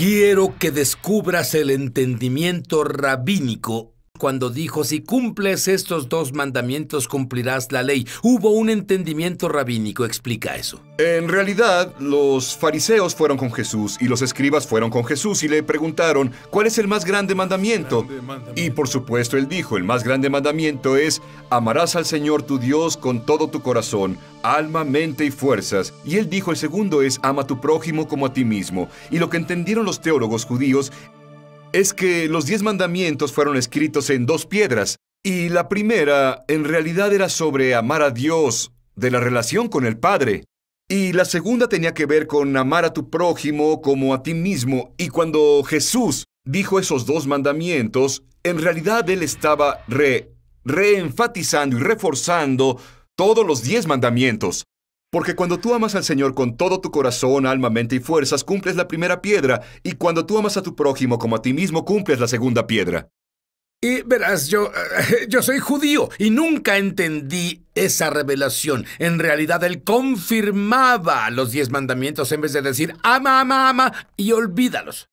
Quiero que descubras el entendimiento rabínico cuando dijo, si cumples estos dos mandamientos cumplirás la ley. Hubo un entendimiento rabínico, explica eso. En realidad, los fariseos fueron con Jesús y los escribas fueron con Jesús y le preguntaron, ¿cuál es el más grande mandamiento? Y por supuesto él dijo, el más grande mandamiento es, amarás al Señor tu Dios con todo tu corazón, alma, mente y fuerzas. Y él dijo, el segundo es, ama a tu prójimo como a ti mismo. Y lo que entendieron los teólogos judíos es que los diez mandamientos fueron escritos en dos piedras, y la primera en realidad era sobre amar a Dios, de la relación con el Padre, y la segunda tenía que ver con amar a tu prójimo como a ti mismo, y cuando Jesús dijo esos dos mandamientos, en realidad él estaba re, reenfatizando y reforzando todos los diez mandamientos. Porque cuando tú amas al Señor con todo tu corazón, alma, mente y fuerzas, cumples la primera piedra, y cuando tú amas a tu prójimo como a ti mismo, cumples la segunda piedra. Y verás, yo, yo soy judío y nunca entendí esa revelación. En realidad, él confirmaba los diez mandamientos en vez de decir, ama, ama, ama, y olvídalos.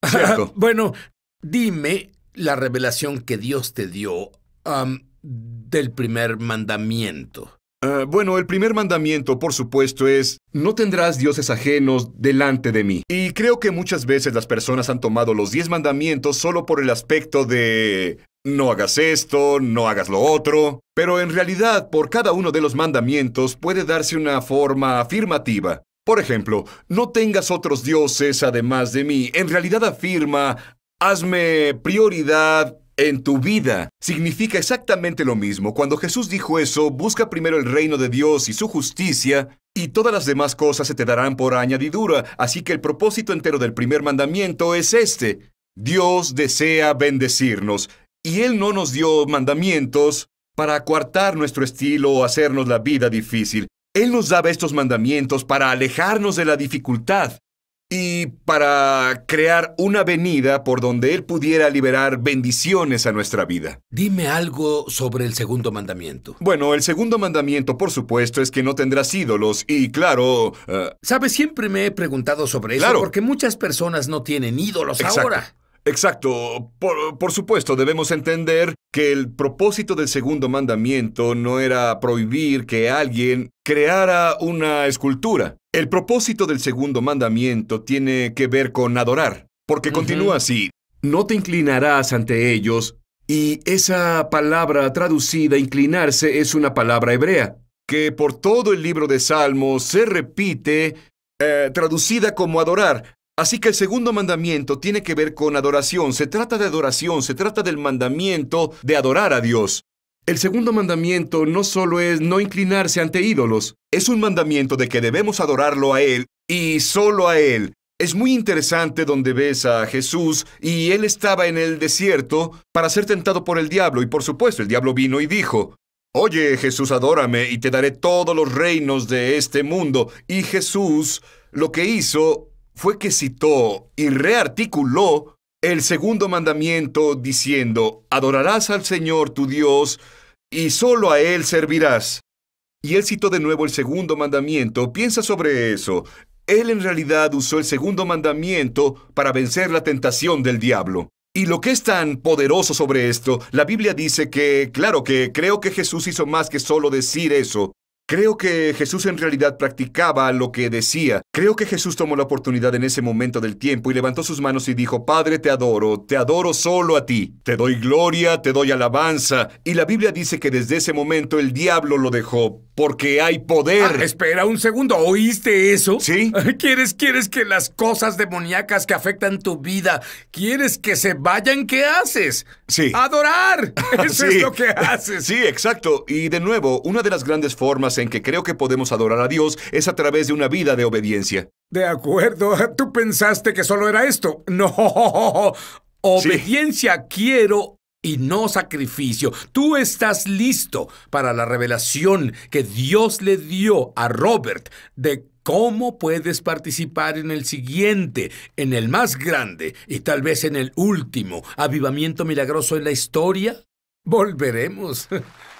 bueno, dime la revelación que Dios te dio del primer mandamiento. Eh, bueno, el primer mandamiento, por supuesto, es, no tendrás dioses ajenos delante de mí. Y creo que muchas veces las personas han tomado los diez mandamientos solo por el aspecto de, no hagas esto, no hagas lo otro. Pero en realidad, por cada uno de los mandamientos puede darse una forma afirmativa. Por ejemplo, no tengas otros dioses además de mí. En realidad afirma, hazme prioridad en tu vida. Significa exactamente lo mismo. Cuando Jesús dijo eso, busca primero el reino de Dios y su justicia, y todas las demás cosas se te darán por añadidura. Así que el propósito entero del primer mandamiento es este. Dios desea bendecirnos, y Él no nos dio mandamientos para acuartar nuestro estilo o hacernos la vida difícil. Él nos daba estos mandamientos para alejarnos de la dificultad y para crear una avenida por donde Él pudiera liberar bendiciones a nuestra vida. Dime algo sobre el segundo mandamiento. Bueno, el segundo mandamiento, por supuesto, es que no tendrás ídolos y claro... Eh, ¿Sabes? Siempre me he preguntado sobre eso claro. porque muchas personas no tienen ídolos ahora. Exacto. Por, supuesto, debemos entender que el propósito del segundo mandamiento no era prohibir que alguien creara una escultura. El propósito del segundo mandamiento tiene que ver con adorar, porque continúa así. No te inclinarás ante ellos, y esa palabra traducida inclinarse es una palabra hebrea, que por todo el libro de Salmos se repite eh, traducida como adorar, Así que el segundo mandamiento tiene que ver con adoración. Se trata de adoración, se trata del mandamiento de adorar a Dios. El segundo mandamiento no solo es no inclinarse ante ídolos, es un mandamiento de que debemos adorarlo a Él y solo a Él. Es muy interesante donde ves a Jesús y Él estaba en el desierto para ser tentado por el diablo y por supuesto el diablo vino y dijo, Oye Jesús, adórame y te daré todos los reinos de este mundo. Y Jesús lo que hizo fue que citó y rearticuló el segundo mandamiento diciendo, adorarás al Señor tu Dios y solo a Él servirás. Y él citó de nuevo el segundo mandamiento. Piensa sobre eso. Él en realidad usó el segundo mandamiento para vencer la tentación del diablo. Y lo que es tan poderoso sobre esto, la Biblia dice que, claro que creo que Jesús hizo más que solo decir eso. Creo que Jesús en realidad practicaba lo que decía. Creo que Jesús tomó la oportunidad en ese momento del tiempo y levantó sus manos y dijo, Padre, te adoro, te adoro solo a ti, te doy gloria, te doy alabanza. Y la Biblia dice que desde ese momento el diablo lo dejó porque hay poder. Ah, espera un segundo, ¿oíste eso? Sí. ¿Quieres, quieres que las cosas demoníacas que afectan tu vida, quieres que se vayan? ¿Qué haces? Sí. Adorar. Eso es lo que haces. Sí, exacto. Y de nuevo, una de las grandes formas en que creo que podemos adorar a Dios es a través de una vida de obediencia. De acuerdo. Tú pensaste que solo era esto. No. Obediencia quiero y no sacrificio. Tú estás listo para la revelación que Dios le dio a Robert de cómo puedes participar en el siguiente, en el más grande y tal vez en el último avivamiento milagroso en la historia. Volveremos.